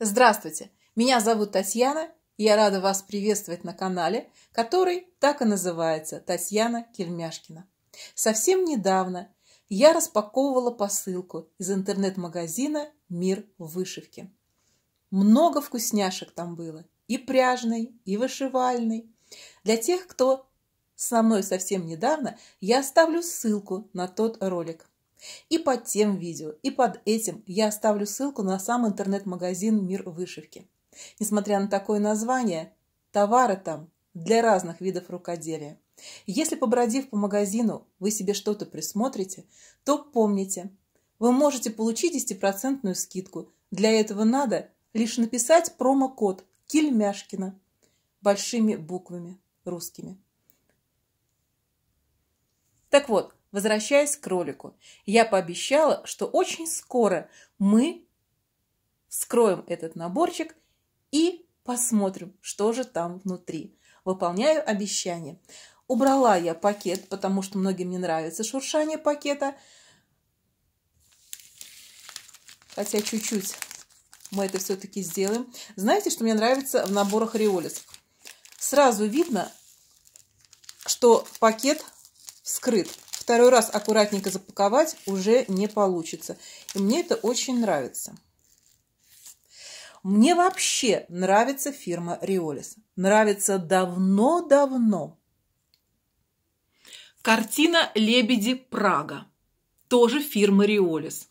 Здравствуйте, меня зовут Татьяна, и я рада вас приветствовать на канале, который так и называется Татьяна Кельмяшкина. Совсем недавно я распаковывала посылку из интернет-магазина «Мир вышивки». Много вкусняшек там было, и пряжной, и вышивальной. Для тех, кто со мной совсем недавно, я оставлю ссылку на тот ролик. И под тем видео, и под этим я оставлю ссылку на сам интернет-магазин «Мир вышивки». Несмотря на такое название, товары там для разных видов рукоделия. Если, побродив по магазину, вы себе что-то присмотрите, то помните, вы можете получить 10% скидку. Для этого надо лишь написать промокод «Кельмяшкина» большими буквами русскими. Так вот, возвращаясь к кролику, Я пообещала, что очень скоро мы вскроем этот наборчик и посмотрим, что же там внутри. Выполняю обещание. Убрала я пакет, потому что многим не нравится шуршание пакета. Хотя чуть-чуть мы это все-таки сделаем. Знаете, что мне нравится в наборах Риолис? Сразу видно, что пакет вскрыт второй раз аккуратненько запаковать уже не получится. И мне это очень нравится. Мне вообще нравится фирма Риолис. Нравится давно-давно. Картина «Лебеди Прага» тоже фирмы Риолис.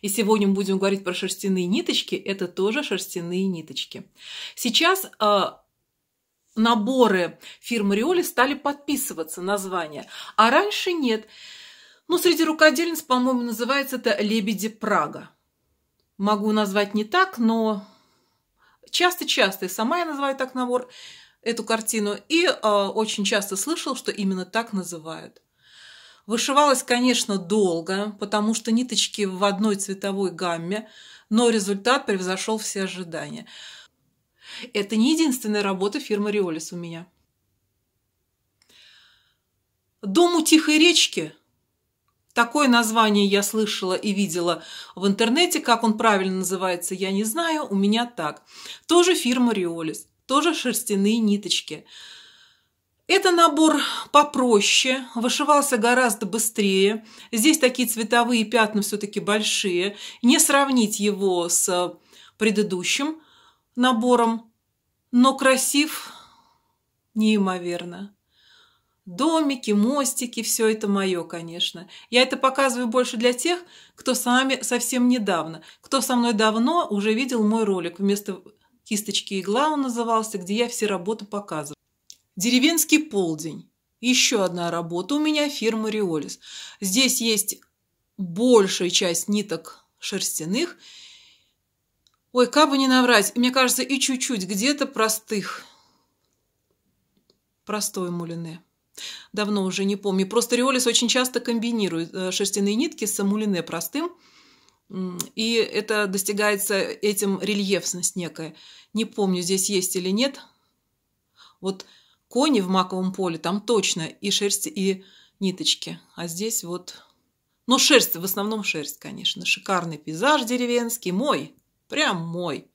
И сегодня мы будем говорить про шерстяные ниточки. Это тоже шерстяные ниточки. Сейчас э, наборы фирмы Риоли стали подписываться названия, а раньше нет. Но ну, среди рукодельниц, по-моему, называется это «Лебеди Прага». Могу назвать не так, но часто-часто, и сама я называю так набор, эту картину, и э, очень часто слышал, что именно так называют. Вышивалась, конечно, долго, потому что ниточки в одной цветовой гамме, но результат превзошел все ожидания – это не единственная работа фирмы «Риолис» у меня. «Дом у тихой речки» Такое название я слышала и видела в интернете. Как он правильно называется, я не знаю. У меня так. Тоже фирма «Риолис». Тоже шерстяные ниточки. Это набор попроще, вышивался гораздо быстрее. Здесь такие цветовые пятна все-таки большие. Не сравнить его с предыдущим набором, но красив неимоверно. Домики, мостики, все это мое, конечно. Я это показываю больше для тех, кто с вами совсем недавно. Кто со мной давно, уже видел мой ролик. Вместо кисточки игла он назывался, где я все работы показываю. Деревенский полдень. Еще одна работа у меня фирмы Риолис. Здесь есть большая часть ниток шерстяных – Ой, как бы не наврать, мне кажется, и чуть-чуть где-то простых. простой мулине. Давно уже не помню. Просто Риолис очень часто комбинирует э, шерстяные нитки с мулине простым. И это достигается этим рельефность некая. Не помню, здесь есть или нет. Вот кони в маковом поле, там точно и шерсть, и ниточки. А здесь вот... Ну, шерсть, в основном шерсть, конечно. Шикарный пейзаж деревенский, мой. Прям мой.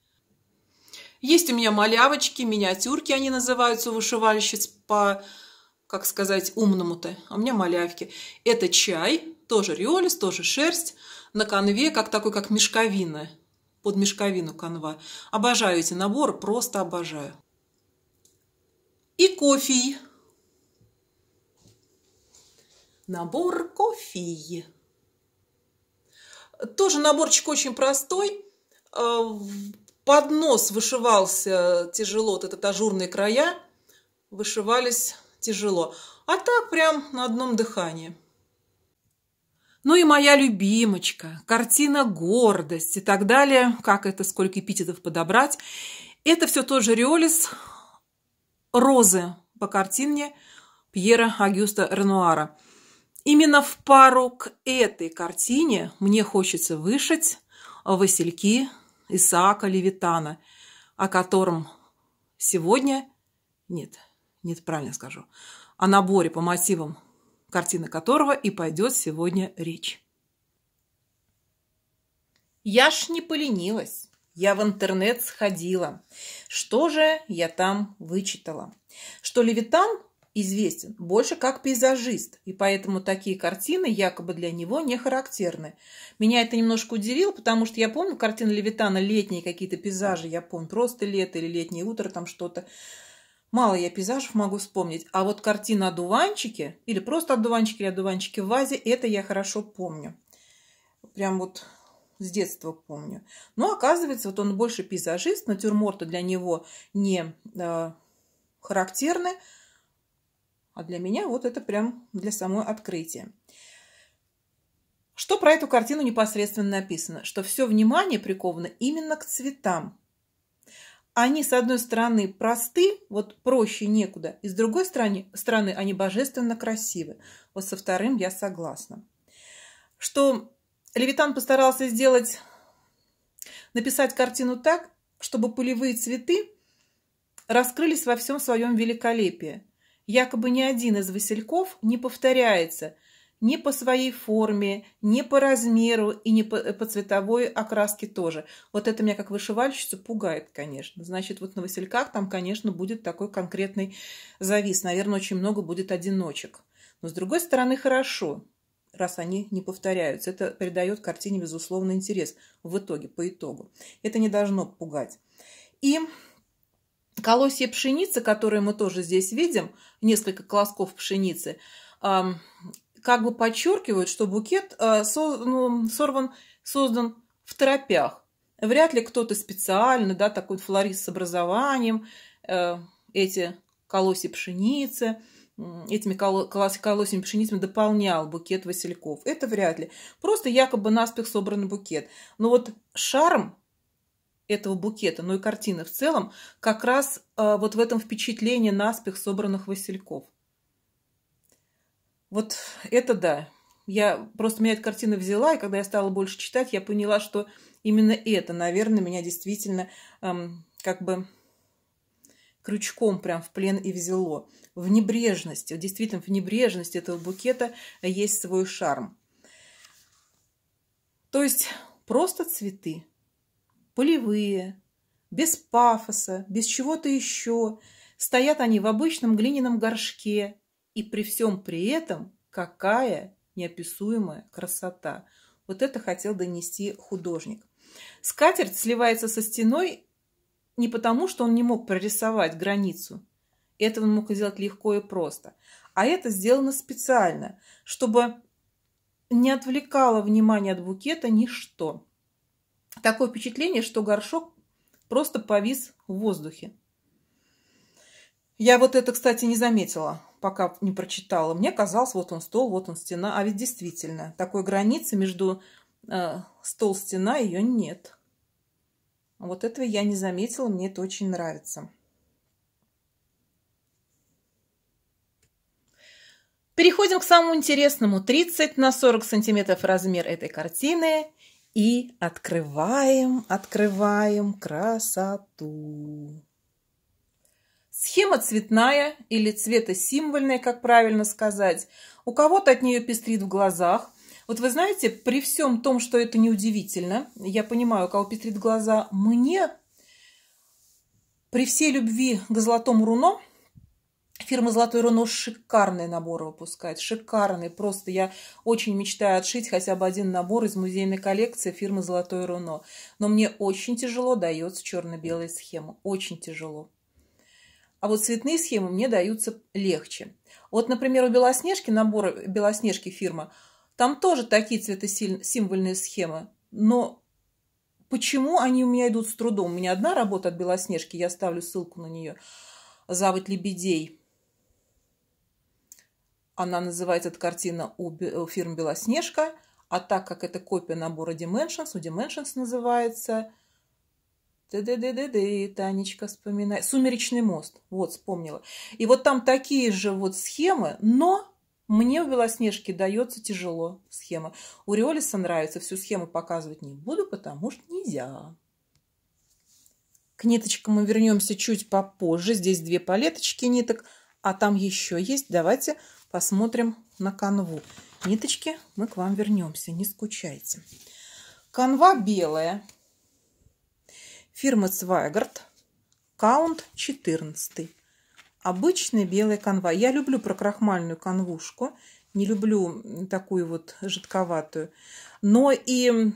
Есть у меня малявочки, миниатюрки они называются вышивальщиц по, как сказать, умному-то. А у меня малявки. Это чай, тоже риолис, тоже шерсть. На конве, как такой, как мешковина. Под мешковину канва. Обожаю эти наборы, просто обожаю. И кофе. Набор кофе. Тоже наборчик очень простой. Э, поднос вышивался тяжело, вот этот ажурные края вышивались тяжело. А так прям на одном дыхании. Ну и моя любимочка, картина «Гордость» и так далее, как это, сколько эпитетов подобрать. Это все тоже Риолис, «Розы» по картине Пьера Агюста Ренуара. Именно в пару к этой картине мне хочется вышить «Васильки Исаака Левитана, о котором сегодня... Нет, нет, правильно скажу. О наборе по мотивам картины которого и пойдет сегодня речь. Я ж не поленилась. Я в интернет сходила. Что же я там вычитала? Что Левитан известен больше как пейзажист, и поэтому такие картины якобы для него не характерны. Меня это немножко удивило, потому что я помню картины Левитана летние какие-то пейзажи, я помню просто лето или летнее утро, там что-то. Мало я пейзажев могу вспомнить. А вот картина «Одуванчики» или просто «Одуванчики» или «Одуванчики в вазе» это я хорошо помню. Прям вот с детства помню. Но оказывается, вот он больше пейзажист, натюрморты для него не э, характерны, а для меня вот это прям для самой открытия. Что про эту картину непосредственно написано? Что все внимание приковано именно к цветам. Они, с одной стороны, просты, вот проще некуда, и с другой стороны, стороны они божественно красивы. Вот со вторым я согласна. Что Левитан постарался сделать, написать картину так, чтобы полевые цветы раскрылись во всем своем великолепии. Якобы ни один из васильков не повторяется ни по своей форме, ни по размеру и не по, э, по цветовой окраске тоже. Вот это меня как вышивальщицу пугает, конечно. Значит, вот на васильках там, конечно, будет такой конкретный завис. Наверное, очень много будет одиночек. Но, с другой стороны, хорошо, раз они не повторяются. Это придает картине, безусловно, интерес в итоге, по итогу. Это не должно пугать. И Колосья пшеницы, которые мы тоже здесь видим, несколько колосков пшеницы, как бы подчеркивают, что букет э, ну, сорван, создан в торопях. Вряд ли кто-то специально, да, такой флорист с образованием, э, эти колосья пшеницы, этими колосьями пшеницами дополнял букет васильков. Это вряд ли. Просто якобы наспех собранный букет. Но вот шарм этого букета, но и картины в целом, как раз э, вот в этом впечатлении наспех собранных васильков. Вот это да. Я просто меня эта картина взяла, и когда я стала больше читать, я поняла, что именно это, наверное, меня действительно эм, как бы крючком прям в плен и взяло. В небрежности, действительно, в небрежности этого букета есть свой шарм. То есть просто цветы, полевые, без пафоса, без чего-то еще. Стоят они в обычном глиняном горшке. И при всем при этом какая неописуемая красота. Вот это хотел донести художник. Скатерть сливается со стеной не потому, что он не мог прорисовать границу. Это он мог сделать легко и просто. А это сделано специально, чтобы не отвлекало внимание от букета ничто. Такое впечатление, что горшок просто повис в воздухе. Я вот это, кстати, не заметила, пока не прочитала. Мне казалось, вот он стол, вот он стена. А ведь действительно, такой границы между э, стол-стена ее нет. Вот этого я не заметила, мне это очень нравится. Переходим к самому интересному. 30 на 40 сантиметров размер этой картины – и открываем, открываем красоту. Схема цветная или цветосимвольная, как правильно сказать. У кого-то от нее пестрит в глазах. Вот вы знаете, при всем том, что это неудивительно, я понимаю, у кого пестрит глаза, мне при всей любви к золотому руну. Фирма «Золотой Руно» шикарные наборы выпускает, шикарные. Просто я очень мечтаю отшить хотя бы один набор из музейной коллекции фирмы Золотой Руно». Но мне очень тяжело дается черно-белая схема, очень тяжело. А вот цветные схемы мне даются легче. Вот, например, у Белоснежки, набор Белоснежки фирма, там тоже такие цветосимвольные схемы, но почему они у меня идут с трудом? У меня одна работа от Белоснежки, я ставлю ссылку на нее, завод лебедей», она называется, эта картина у э, фирмы «Белоснежка». А так как это копия набора Dimensions, у Dimensions называется... ды Танечка, вспоминай. «Сумеречный мост». Вот, вспомнила. И вот там такие же вот схемы, но мне у Белоснежки дается тяжело схема. У Риолиса нравится, всю схему показывать не буду, потому что нельзя. К ниточкам мы вернемся чуть попозже. Здесь две палеточки ниток, а там еще есть. Давайте посмотрим на канву. Ниточки мы к вам вернемся, не скучайте. Канва белая фирмы Свайгард, каунт 14. Обычная белая канва. Я люблю прокрахмальную канвушку, не люблю такую вот жидковатую. Но и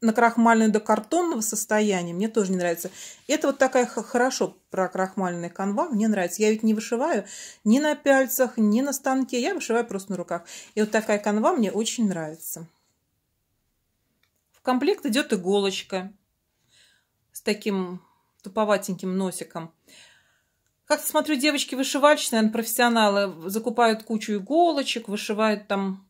на крахмальную до картонного состояния мне тоже не нравится. Это вот такая хорошо про крахмальная канва, мне нравится. Я ведь не вышиваю ни на пяльцах, ни на станке, я вышиваю просто на руках. И вот такая канва мне очень нравится. В комплект идет иголочка с таким туповатеньким носиком. Как-то смотрю, девочки вышивальщицы, наверное, профессионалы, закупают кучу иголочек, вышивают там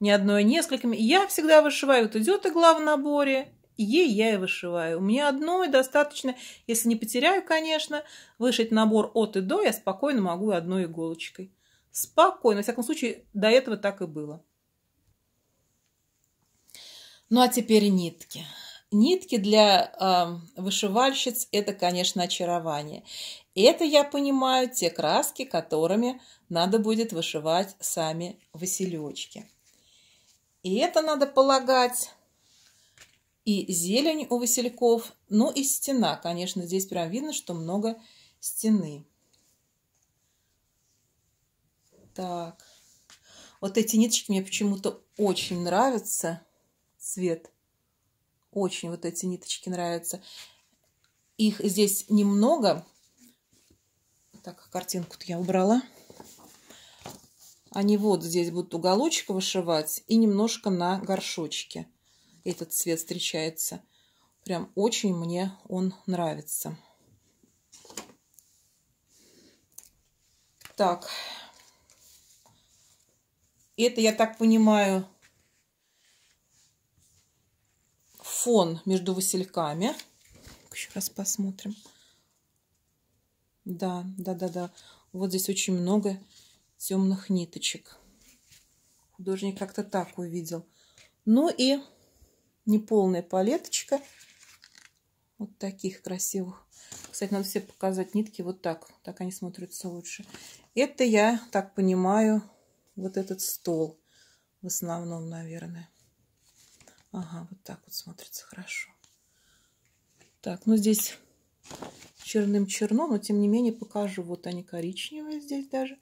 ни одной, а несколькими. Я всегда вышиваю. Вот идет игла в наборе, ей я и вышиваю. У меня одной достаточно, если не потеряю, конечно, вышить набор от и до я спокойно могу одной иголочкой. Спокойно. Во всяком случае, до этого так и было. Ну, а теперь нитки. Нитки для э, вышивальщиц – это, конечно, очарование. Это, я понимаю, те краски, которыми надо будет вышивать сами василечки. И это надо полагать. И зелень у васильков. Ну и стена, конечно, здесь прям видно, что много стены. Так. Вот эти ниточки мне почему-то очень нравятся. Цвет. Очень вот эти ниточки нравятся. Их здесь немного. Так, картинку-то я убрала. Они вот здесь будут уголочек вышивать и немножко на горшочке. Этот цвет встречается. Прям очень мне он нравится. Так. Это, я так понимаю, фон между васильками. Еще раз посмотрим. Да, да, да, да. Вот здесь очень много темных ниточек. Художник как-то так увидел. Ну и неполная палеточка вот таких красивых. Кстати, надо все показать нитки вот так. Так они смотрятся лучше. Это я так понимаю вот этот стол в основном, наверное. Ага, вот так вот смотрится хорошо. Так, ну здесь черным черно, но тем не менее покажу. Вот они коричневые здесь даже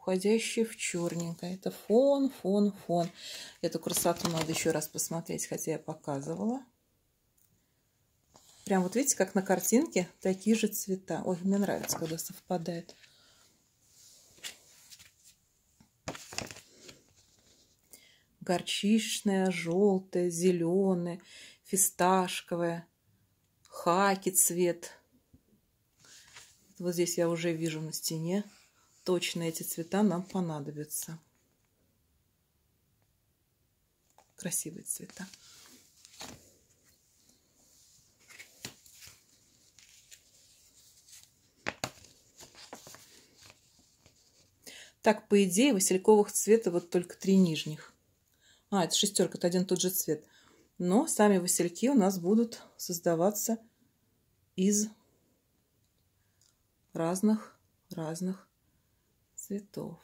уходящий в черненькое. Это фон, фон, фон. Эту красоту надо еще раз посмотреть, хотя я показывала. Прям вот видите, как на картинке, такие же цвета. Ой, мне нравится, когда совпадает. горчичное желтое зеленое фисташковое хаки цвет. Вот здесь я уже вижу на стене точно эти цвета нам понадобятся. Красивые цвета. Так, по идее, васильковых цвета вот только три нижних. А, это шестерка, это один тот же цвет. Но сами васильки у нас будут создаваться из разных, разных цветов.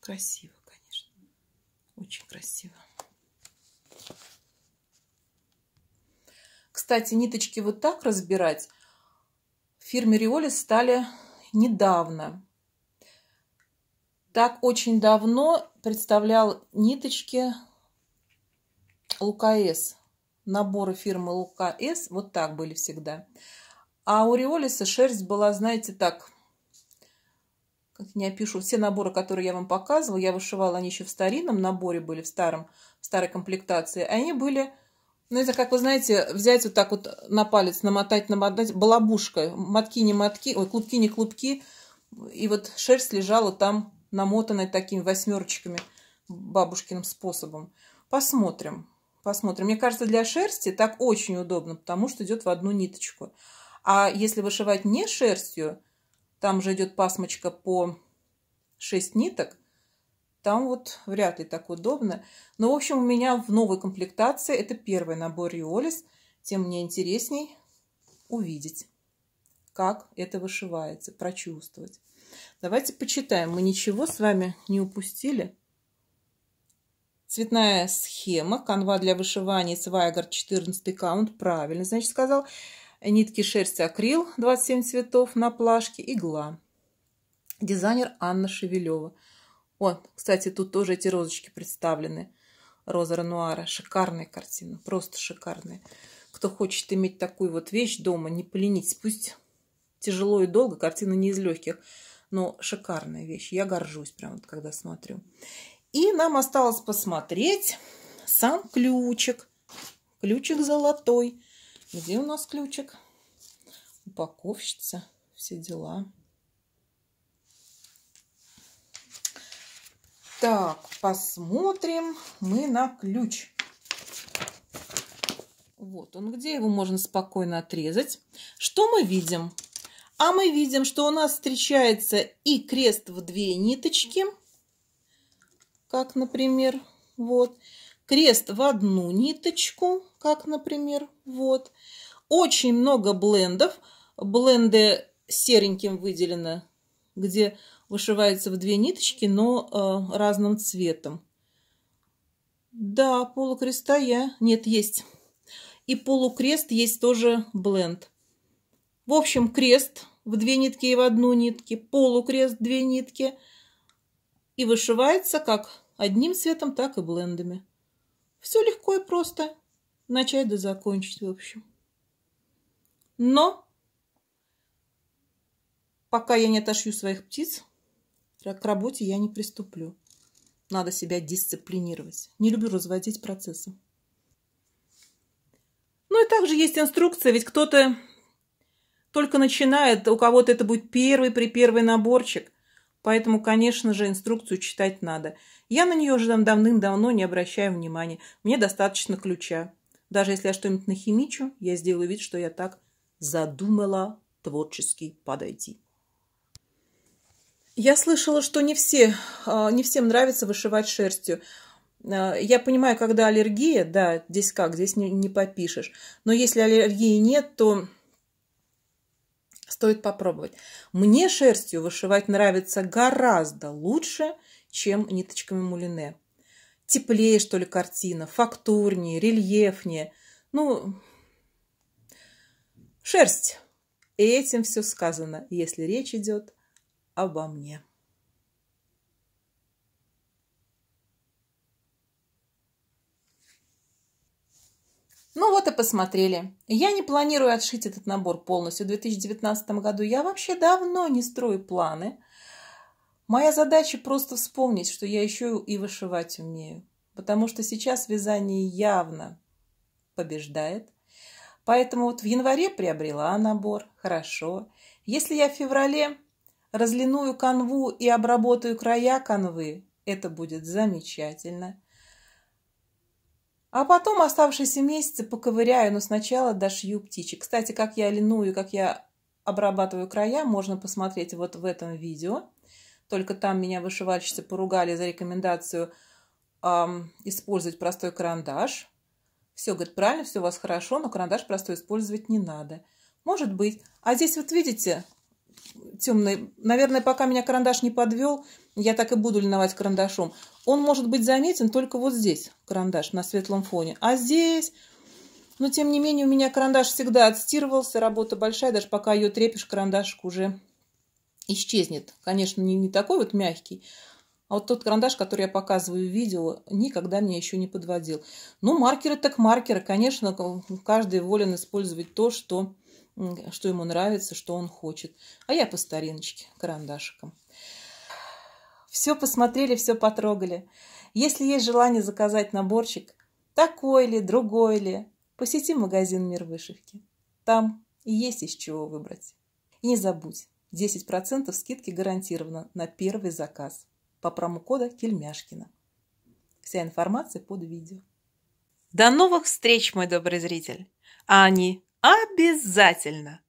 Красиво, конечно. Очень красиво. Кстати, ниточки вот так разбирать в фирме Риоли стали недавно. Так очень давно представлял ниточки Лука Наборы фирмы Лука вот так были всегда. А у Риолиса шерсть была, знаете, так, как не опишу, все наборы, которые я вам показывала, я вышивала, они еще в старинном наборе были, в старом, в старой комплектации, они были, ну, это, как вы знаете, взять вот так вот на палец, намотать, намотать, балабушка, мотки не мотки, ой, клубки не клубки, и вот шерсть лежала там намотанной такими восьмерочками бабушкиным способом. Посмотрим, посмотрим. Мне кажется, для шерсти так очень удобно, потому что идет в одну ниточку. А если вышивать не шерстью, там же идет пасмочка по 6 ниток, там вот вряд ли так удобно. Но, ну, в общем, у меня в новой комплектации это первый набор Риолис, тем мне интересней увидеть, как это вышивается, прочувствовать. Давайте почитаем. Мы ничего с вами не упустили. Цветная схема, канва для вышивания, свайгар, 14 каунт, правильно, значит, сказал нитки шерсть акрил 27 цветов на плашке, игла. Дизайнер Анна Шевелева. Вот, кстати, тут тоже эти розочки представлены. Роза Ренуара. Шикарная картина, просто шикарная. Кто хочет иметь такую вот вещь дома, не поленитесь. Пусть тяжело и долго, картина не из легких, но шикарная вещь. Я горжусь прям вот, когда смотрю. И нам осталось посмотреть сам ключик. Ключик золотой. Где у нас ключик? Упаковщица, все дела. Так, посмотрим мы на ключ. Вот он, где его можно спокойно отрезать. Что мы видим? А мы видим, что у нас встречается и крест в две ниточки, как, например, вот крест в одну ниточку, как, например, вот. Очень много блендов. Бленды сереньким выделены, где вышивается в две ниточки, но э, разным цветом. Да, полукреста я... Нет, есть. И полукрест есть тоже бленд. В общем, крест в две нитки и в одну нитки, полукрест две нитки. И вышивается как одним цветом, так и блендами. Все легко и просто. Начать да закончить, в общем. Но пока я не отошью своих птиц, к работе я не приступлю. Надо себя дисциплинировать. Не люблю разводить процессы. Ну и также есть инструкция, ведь кто-то только начинает, у кого-то это будет первый при первый наборчик. Поэтому, конечно же, инструкцию читать надо. Я на нее уже давным-давно не обращаю внимания. Мне достаточно ключа. Даже если я что-нибудь нахимичу, я сделаю вид, что я так задумала творчески подойти. Я слышала, что не, все, а, не всем нравится вышивать шерстью. А, я понимаю, когда аллергия, да, здесь как, здесь не, не попишешь. Но если аллергии нет, то Стоит попробовать. Мне шерстью вышивать нравится гораздо лучше, чем ниточками мулине. Теплее, что ли, картина, фактурнее, рельефнее. Ну, шерсть. И этим все сказано, если речь идет обо мне. Ну вот и посмотрели. Я не планирую отшить этот набор полностью в 2019 году. Я вообще давно не строю планы. Моя задача просто вспомнить, что я еще и вышивать умею. Потому что сейчас вязание явно побеждает. Поэтому вот в январе приобрела набор. Хорошо. Если я в феврале разлиную канву и обработаю края канвы, это будет замечательно. А потом оставшиеся месяцы поковыряю, но сначала дошью птичек. Кстати, как я льную, как я обрабатываю края, можно посмотреть вот в этом видео. Только там меня вышивальщицы поругали за рекомендацию эм, использовать простой карандаш. Все, говорит, правильно, все у вас хорошо, но карандаш простой использовать не надо. Может быть. А здесь вот видите, темный. Наверное, пока меня карандаш не подвел, я так и буду линовать карандашом. Он может быть заметен только вот здесь, карандаш, на светлом фоне. А здесь... Но, ну, тем не менее, у меня карандаш всегда отстирывался, работа большая, даже пока ее трепишь, карандашик уже исчезнет. Конечно, не, не такой вот мягкий, а вот тот карандаш, который я показываю в видео, никогда меня еще не подводил. Ну, маркеры так маркеры. Конечно, каждый волен использовать то, что что ему нравится, что он хочет. А я по стариночке, карандашиком. Все посмотрели, все потрогали. Если есть желание заказать наборчик, такой ли, другой ли, посети магазин «Мир вышивки». Там и есть из чего выбрать. И не забудь, 10% скидки гарантировано на первый заказ по промокоду Кельмяшкина. Вся информация под видео. До новых встреч, мой добрый зритель! А они Обязательно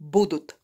будут.